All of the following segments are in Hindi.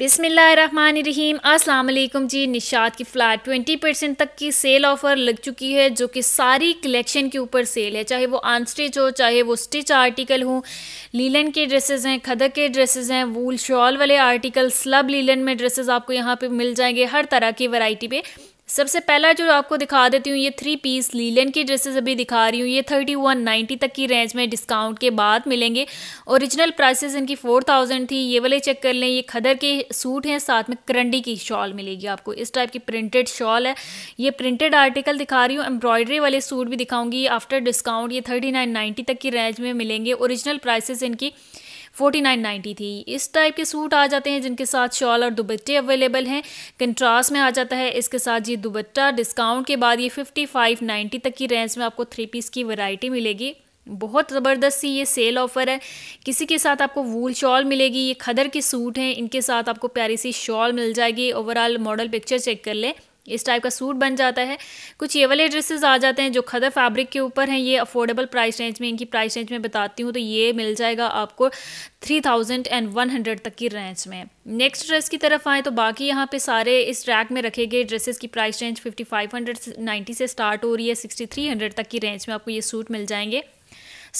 बिसमीम अस्सलाम जी निशात की फ़्लैट 20 परसेंट तक की सेल ऑफ़र लग चुकी है जो कि सारी कलेक्शन के ऊपर सेल है चाहे वो आन स्टिच हो चाहे वो स्टिच आर्टिकल हो लीलन के ड्रेसेस हैं खदक के ड्रेसेस हैं वूल शॉल वाले आर्टिकल स्लब लीलन में ड्रेसेस आपको यहाँ पे मिल जाएंगे हर तरह की वैरायटी पे सबसे पहला जो आपको दिखा देती हूँ ये थ्री पीस लीलन की ड्रेसेस अभी दिखा रही हूँ ये थर्टी वन नाइन्टी तक की रेंज में डिस्काउंट के बाद मिलेंगे ओरिजिनल प्राइसेस इनकी फोर थाउजेंड थी ये वाले चेक कर लें ये खदर के सूट हैं साथ में करंडी की शॉल मिलेगी आपको इस टाइप की प्रिंटेड शॉल है ये प्रिंटेड आर्टिकल दिखा रही हूँ एम्ब्रॉयडरी वाले सूट भी दिखाऊंगी आफ्टर डिस्काउंट ये थर्टी नाइन नाइन्टी तक की रेंज में मिलेंगे ओरिजिनल प्राइसेज इनकी फोर्टी नाइन नाइन्टी थी इस टाइप के सूट आ जाते हैं जिनके साथ शॉल और दुबट्टे अवेलेबल हैं कंट्रास्ट में आ जाता है इसके साथ ये दुबट्टा डिस्काउंट के बाद ये फिफ्टी फाइव नाइन्टी तक की रेंज में आपको थ्री पीस की वैरायटी मिलेगी बहुत ज़बरदस्त सी ये सेल ऑफ़र है किसी के साथ आपको वूल शॉल मिलेगी ये खदर के सूट हैं इनके साथ आपको प्यारी सी शॉल मिल जाएगी ओवरऑल मॉडल पिक्चर चेक कर लें इस टाइप का सूट बन जाता है कुछ ये वाले ड्रेसेस आ जाते हैं जो खदर फैब्रिक के ऊपर हैं ये अफोर्डेबल प्राइस रेंज में इनकी प्राइस रेंज में बताती हूँ तो ये मिल जाएगा आपको three thousand and one hundred तक की रेंज में नेक्स्ट ड्रेस की तरफ आएँ तो बाकी यहाँ पे सारे इस ट्रैक में रखे गए ड्रेसेस की price range fifty five hundred ninety से स्टार्ट हो रही है सिक्सटी थ्री हंड्रेड तक की रेंज में आपको ये सूट मिल जाएंगे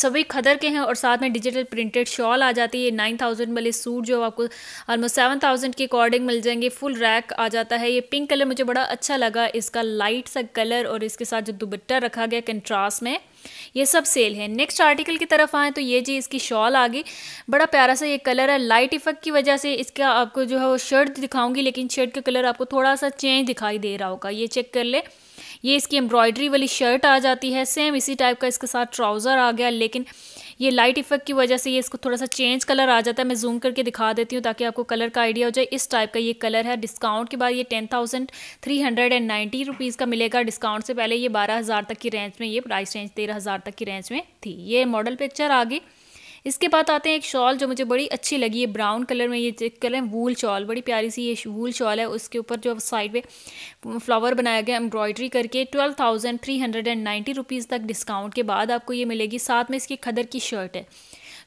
सभी खदर के हैं और साथ में डिजिटल प्रिंटेड शॉल आ जाती है नाइन थाउजेंड वाले सूट जो आपको ऑलमोस्ट सेवन थाउजेंड के अकॉर्डिंग मिल जाएंगे फुल रैक आ जाता है ये पिंक कलर मुझे बड़ा अच्छा लगा इसका लाइट सा कलर और इसके साथ जो दुबट्टा रखा गया कंट्रास्ट में ये सब सेल है नेक्स्ट आर्टिकल की तरफ आए तो ये जी इसकी शॉल आ गई बड़ा प्यारा सा ये कलर है लाइट इफेक्ट की वजह से इसका आपको जो है वो शर्ट दिखाऊंगी लेकिन शर्ट का कलर आपको थोड़ा सा चेंज दिखाई दे रहा होगा ये चेक कर ले ये इसकी एम्ब्रॉयडरी वाली शर्ट आ जाती है सेम इसी टाइप का इसके साथ ट्राउज़र आ गया लेकिन ये लाइट इफेक्ट की वजह से ये इसको थोड़ा सा चेंज कलर आ जाता है मैं जूम करके दिखा देती हूँ ताकि आपको कलर का आइडिया हो जाए इस टाइप का ये कलर है डिस्काउंट के बाद ये ten thousand three hundred and ninety rupees का मिलेगा डिस्काउंट से पहले ये बारह हज़ार तक की रेंज में ये प्राइस रेंज तेरह हज़ार तक की रेंज में थी ये मॉडल पिक्चर आ गई इसके बाद आते हैं एक शॉल जो मुझे बड़ी अच्छी लगी है ब्राउन कलर में ये चेक करें वूल शॉल बड़ी प्यारी सी ये वूल शॉल है उसके ऊपर जो साइड में फ्लावर बनाया गया एम्ब्रॉयडरी करके twelve thousand three hundred and ninety rupees तक डिस्काउंट के बाद आपको ये मिलेगी साथ में इसकी खदर की शर्ट है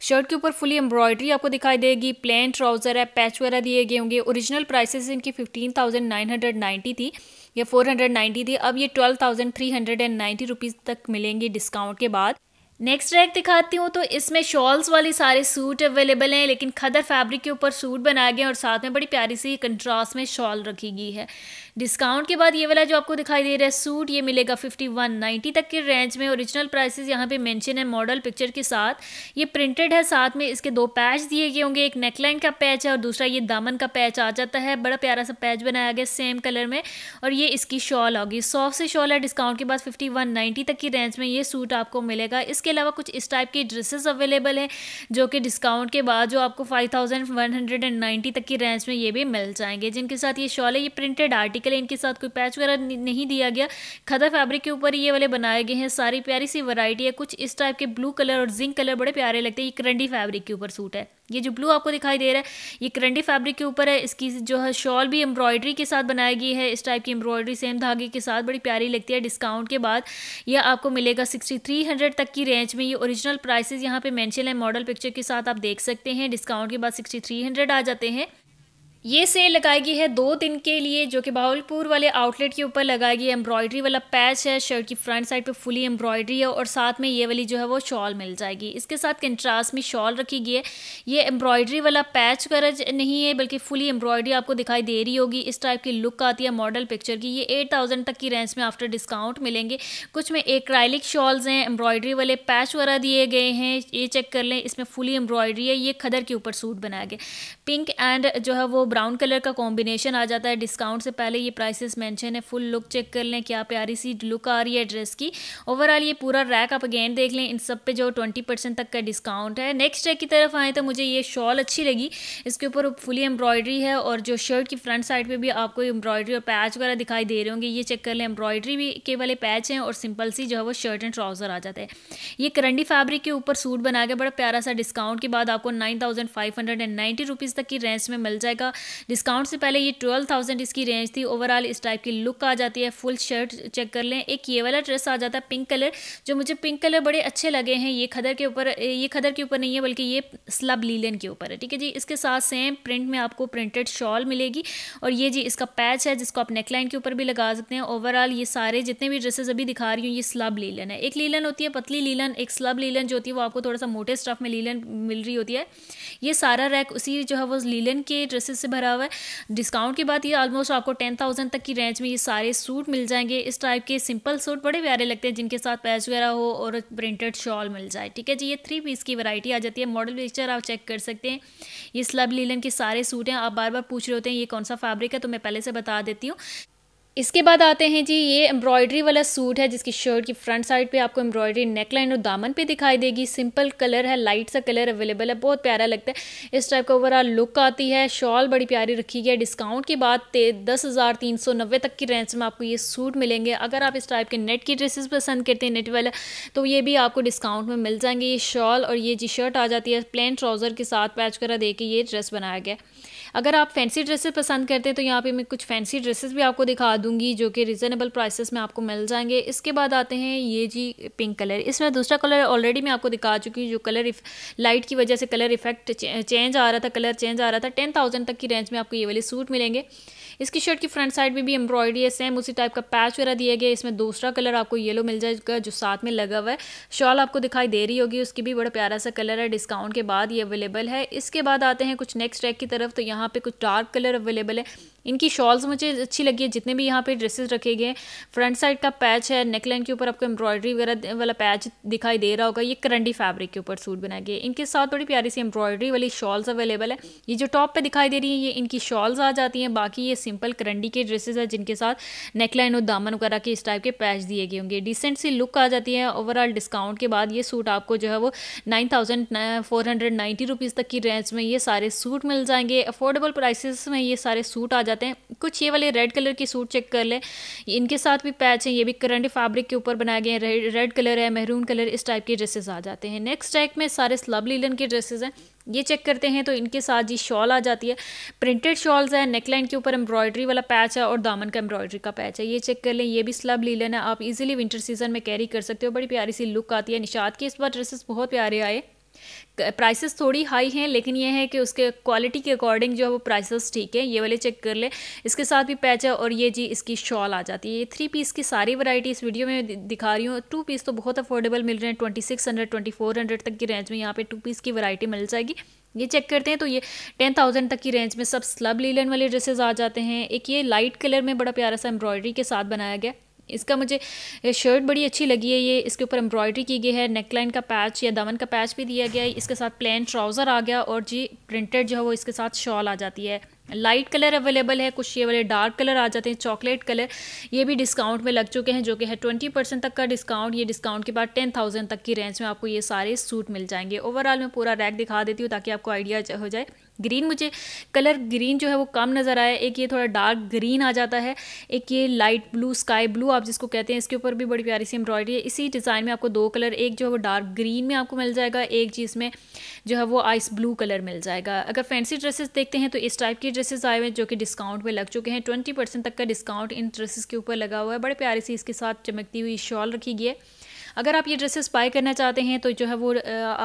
शर्ट के ऊपर फुली एम्ब्रॉयडरी आपको दिखाई देगी प्लेन ट्राउज़र है पैच वगैरह दिए गए होंगे ओरिजिनल प्राइसेस इनकी fifteen thousand nine hundred ninety थी या फोर हंड्रेड नाइन्टी थी अब ये twelve thousand three hundred and ninety rupees तक मिलेंगे डिस्काउंट के बाद नेक्स्ट रैक दिखाती हूँ तो इसमें शॉल्स वाले सारे सूट अवेलेबल हैं लेकिन खदर फैब्रिक के ऊपर सूट बनाए गए हैं और साथ में बड़ी प्यारी सी कंट्रास्ट में शॉल रखी गई है डिस्काउंट के बाद ये वाला जो आपको दिखाई दे रहा है सूट ये मिलेगा फिफ्टी वन नाइन्टी तक के रेंज में ओरिजिनल प्राइसेस यहाँ पे मेंशन है मॉडल पिक्चर के साथ ये प्रिंटेड है साथ में इसके दो पैच दिए गए होंगे एक नेकलाइन का पैच है और दूसरा ये दामन का पैच आ जाता है बड़ा प्यारा सा पैच बनाया गया सेम कलर में और ये इसकी शॉल होगी सॉफ्ट से शॉल है डिस्काउंट के बाद फिफ्टी वन तक की रेंज में ये सूट आपको मिलेगा इसके अलावा कुछ इस टाइप के ड्रेसेस अवेलेबल हैं जो कि डिस्काउंट के बाद जो आपको five thousand one hundred and ninety तक की रेंज में ये भी मिल जाएंगे जिनके साथ ये शॉल है ये प्रिंटेड आर्टिकल है इनके साथ कोई पैच वगैरह नहीं दिया गया खदा फैब्रिक के ऊपर ये वाले बनाए गए हैं सारी प्यारी सी वैरायटी है कुछ इस टाइप के ब्लू कलर और जिंक कलर बड़े प्यारे लगते हैं ये करंडी फैब्रिक के ऊपर सूट है ये जो ब्लू आपको दिखाई दे रहा है ये करंडी फैब्रिक के ऊपर है इसकी जो है शॉल भी एम्ब्रॉयडरी के साथ बनाई गई है इस टाइप की एम्ब्रॉयडरी सेम धागे के साथ बड़ी प्यारी लगती है डिस्काउंट के बाद यह आपको मिलेगा सिक्सटी थ्री हंड्रेड तक की रेंज में ये ओरिजिनल प्राइसेस यहाँ पे मेंशन है मॉडल पिक्चर के साथ आप देख सकते हैं डिस्काउंट के बाद सिक्सटी थ्री हंड्रेड आ जाते हैं ये सेल लगाई गई है दो दिन के लिए जो कि बाहुलपुर वाले आउटलेट के ऊपर लगाई गई एम्ब्रॉयडरी वाला पैच है शर्ट की फ्रंट साइड पे फुली एम्ब्रॉयडरी है और साथ में ये वाली जो है वो शॉल मिल जाएगी इसके साथ कंट्रास्ट में शॉल रखी गई है ये एम्ब्रॉयडरी वाला पैच करज नहीं है बल्कि फुली एम्ब्रॉयडरी आपको दिखाई दे रही होगी इस टाइप की लुक आती है मॉडल पिक्चर की ये एट थाउजेंड तक की रेंज में आफ्टर डिस्काउंट मिलेंगे कुछ में एक क्राइलिक शॉल्स हैं एम्ब्रॉयडरी वाले पैच वगैरह दिए गए हैं ये चेक कर लें इसमें फुली एम्ब्रॉयडरी है ये खदर के ऊपर सूट बनाया गया पिंक एंड जो है वो ब्राउन कलर का कॉम्बिनेशन आ जाता है डिस्काउंट से पहले ये प्राइसेस मेंशन है फुल लुक चेक कर लें क्या प्यारी सी लुक आ रही है ड्रेस की ओवरऑल ये पूरा रैक आप अगेन देख लें इन सब पे जो ट्वेंटी परसेंट तक का डिस्काउंट है नेक्स्ट रैक की तरफ आए तो मुझे ये शॉल अच्छी लगी इसके ऊपर फुली एम्ब्रॉयडरी है और जो शर्ट की फ्रंट साइड पर भी आपको एम्ब्रॉयडरी और पैच वगैरह दिखाई दे रहे होंगे ये चेक कर लें एम्ब्रॉयडरी भी के वाले पैच हैं और सिंपल सी जो है वो शर्ट एंड ट्राउज़र आ जाते हैं ये करंडी फैब्रिक के ऊपर सूट बना गया बड़ा प्यारा सा डिस्काउंट के बाद आपको nine thousand five hundred and ninety rupees तक की रेंज में मिल जाएगा डिस्काउंट से पहले ये ट्वेल्व थाउजेंड इसकी रेंज थी ओवरऑल इस टाइप की लुक आ जाती है फुल शर्ट चेक कर लें एक ये वाला ड्रेस आ जाता है पिंक कलर जो मुझे पिंक कलर बड़े अच्छे लगे हैं ये खदर के ऊपर ये खदर के ऊपर नहीं है बल्कि ये स्लब लीलन के ऊपर है ठीक है जी इसके साथ सेम प्रिंट में आपको प्रिंटेड शॉल मिलेगी और ये जी इसका पैच है जिसको आप नेकलाइन के ऊपर भी लगा सकते हैं ओवरऑल ये सारे जितने भी ड्रेसेस अभी दिखा रही हूँ ये स्लब लीलन है एक लीलन होती है पतली लीलन एक स्लब लीलन जो होती है वो आपको थोड़ा सा मोटे स्टफ में लीलन मिल रही होती है ये सारा रैक उसी जो है वो लीलन के ड्रेसेस से भरा हुआ है डिस्काउंट के बाद ये ऑलमोस्ट आपको टेन थाउजेंड तक की रेंज में ये सारे सूट मिल जाएंगे इस टाइप के सिंपल सूट बड़े प्यारे लगते हैं जिनके साथ पैच वगैरह हो और प्रिंटेड शॉल मिल जाए ठीक है जी ये थ्री पीस की वरायटी आ जाती है मॉडल पिक्चर आप चेक कर सकते हैं ये स्लब लीलन के सारे सूट हैं आप बार बार पूछ रहे होते हैं ये कौन सा फैब्रिक है तो मैं पहले से बता देती हूँ इसके बाद आते हैं जी ये एम्ब्रॉयडरी वाला सूट है जिसकी शर्ट की फ्रंट साइड पे आपको एम्ब्रॉयडरी नेकलाइन और दामन पे दिखाई देगी सिंपल कलर है लाइट सा कलर अवेलेबल है बहुत प्यारा लगता है इस टाइप का ओवरऑल लुक आती है शॉल बड़ी प्यारी रखी गई है डिस्काउंट के बाद दस हज़ार तीन सौ नब्बे तक की रेंज में आपको ये सूट मिलेंगे अगर आप इस टाइप के नेट की ड्रेसेस पसंद करते हैं नेट वाला तो ये भी आपको डिस्काउंट में मिल जाएंगे ये शॉल और ये जी शर्ट आ जाती है प्लेन ट्राउज़र के साथ पैच करा दे के ये ड्रेस बनाया गया है अगर आप फैंसी ड्रेसेस पसंद करते हैं तो यहाँ पे मैं कुछ फैंसी ड्रेसेस भी आपको दिखा दूंगी जो कि रिजनेबल प्राइसेस में आपको मिल जाएंगे इसके बाद आते हैं ये जी पिंक कलर इसमें दूसरा कलर ऑलरेडी मैं आपको दिखा चुकी हूँ जो कलर लाइट की वजह से कलर इफेक्ट चेंज आ रहा था कलर चेंज आ रहा था टेन थाउजेंड तक की रेंज में आपको ये वाले सूट मिलेंगे इसकी शर्ट की फ्रंट साइड में भी एम्ब्रॉयडरी है सेम उसी टाइप का पैच वगैरह दिया गया इसमें दूसरा कलर आपको येलो मिल जाएगा जो साथ में लगा हुआ है शॉल आपको दिखाई दे रही होगी उसकी भी बड़ा प्यारा सा कलर है डिस्काउंट के बाद ये अवेलेबल है इसके बाद आते हैं कुछ नेक्स्ट ट्रैक की तरफ तो यहाँ यहाँ पे कुछ डार्क कलर अवेलेबल है इनकी शॉल्स मुझे अच्छी लगी है जितने भी यहाँ पे ड्रेसेस रखे गए हैं फ्रंट साइड का पैच है नेकलाइन के ऊपर आपको एम्ब्रॉयडरी वगैरह वाला पैच दिखाई दे रहा होगा ये करंडी फैब्रिक के ऊपर सूट बनाए गए इनके साथ बड़ी प्यारी सी एम्ब्रॉयडरी वाली शॉल्स अवेलेबल है ये जो टॉप पे दिखाई दे रही है ये इनकी शॉल्स आ जाती हैं बाकी ये सिंपल करंडी के ड्रेसेज है जिनके साथ नेकलाइन और दामन वगैरह के इस टाइप के पैच दिए गए होंगे डिसेंट सी लुक आ जाती है ओवरऑल डिस्काउंट के बाद ये सूट आपको जो है वो nine thousand four hundred ninety rupees तक की रेंज में ये सारे सूट मिल जाएंगे अफोर्डेबल प्राइसिस में ये सारे सूट आ जाते जाते हैं कुछ ये वाले रेड कलर की सूट चेक कर ले इनके साथ भी पैच हैं ये भी करंट फैब्रिक के ऊपर बनाए गए हैं रेड कलर है मेहरून कलर इस टाइप के ड्रेसेस आ जाते हैं नेक्स्ट टाइप में सारे स्लब लीलन के ड्रेसेस हैं ये चेक करते हैं तो इनके साथ जी शॉल आ जाती है प्रिंटेड शॉल्स है नेकलाइन के ऊपर एम्ब्रॉयडरी वाला पैच है और दामन का एम्ब्रॉयडरी का पैच है ये चेक कर लें ये भी स्लब लीलन है आप इजीली विंटर सीजन में कैरी कर सकते हो बड़ी प्यारी सी लुक आती है निशात के इस बार ड्रेसेस बहुत प्यारे आए प्राइसेस थोड़ी हाई हैं लेकिन ये है कि उसके क्वालिटी के अकॉर्डिंग जो है वो प्राइसेस ठीक है ये वाले चेक कर ले इसके साथ भी पैच है और ये जी इसकी शॉल आ जाती है ये थ्री पीस की सारी वैरायटी इस वीडियो में दिखा रही हूँ टू पीस तो बहुत अफोर्डेबल मिल रहे हैं twenty six hundred twenty four hundred तक की रेंज में यहाँ पे टू पीस की वरायटी मिल जाएगी ये चेक करते हैं तो ये टेन थाउजेंड तक की रेंज में सब स्लब लीलन वाले ड्रेसेस आ जाते हैं एक ये लाइट कलर में बड़ा प्यारा सा एम्ब्रॉयडरी के साथ बनाया गया इसका मुझे शर्ट बड़ी अच्छी लगी है ये इसके ऊपर एम्ब्रॉयडरी की गई है नेकलाइन का पैच या दमन का पैच भी दिया गया है इसके साथ प्लेन ट्राउज़र आ गया और जी प्रिंटेड जो है वो इसके साथ शॉल आ जाती है लाइट कलर अवेलेबल है कुछ ये वाले डार्क कलर आ जाते हैं चॉकलेट कलर ये भी डिस्काउंट में लग चुके हैं जो कि है ट्वेंटी परसेंट तक का डिस्काउंट ये डिस्काउंट के बाद टेन थाउजेंड तक की रेंज में आपको ये सारे सूट मिल जाएंगे ओवरऑल मैं पूरा रैक दिखा देती हूँ ताकि आपको आइडिया हो जाए ग्रीन मुझे कलर ग्रीन जो है वो कम नज़र आया एक ये थोड़ा डार्क ग्रीन आ जाता है एक ये लाइट ब्लू स्काई ब्लू आप जिसको कहते हैं इसके ऊपर भी बड़ी प्यारी सी एम्ब्रॉयडरी है इसी डिज़ाइन में आपको दो कलर एक जो है वो डार्क ग्रीन में आपको मिल जाएगा एक चीज़ में जो है वो आइस ब्लू कलर मिल जाएगा अगर फैंसी ड्रेसेस देखते हैं तो इस टाइप के ड्रेसेस आए हुए हैं जो कि डिस्काउंट में लग चुके हैं ट्वेंटी परसेंट तक का डिस्काउंट इन ड्रेसेस के ऊपर लगा हुआ है बड़े प्यारी से इसके साथ चमकती हुई शॉल रखी गई है अगर आप ये ड्रेसेस बाय करना चाहते हैं तो जो है वो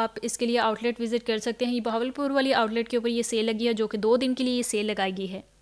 आप इसके लिए आउटलेट विजिट कर सकते हैं ये बहावलपुर वाली आउटलेट के ऊपर ये सेल लगी है जो कि दो दिन के लिए ये सेल लगाई गई है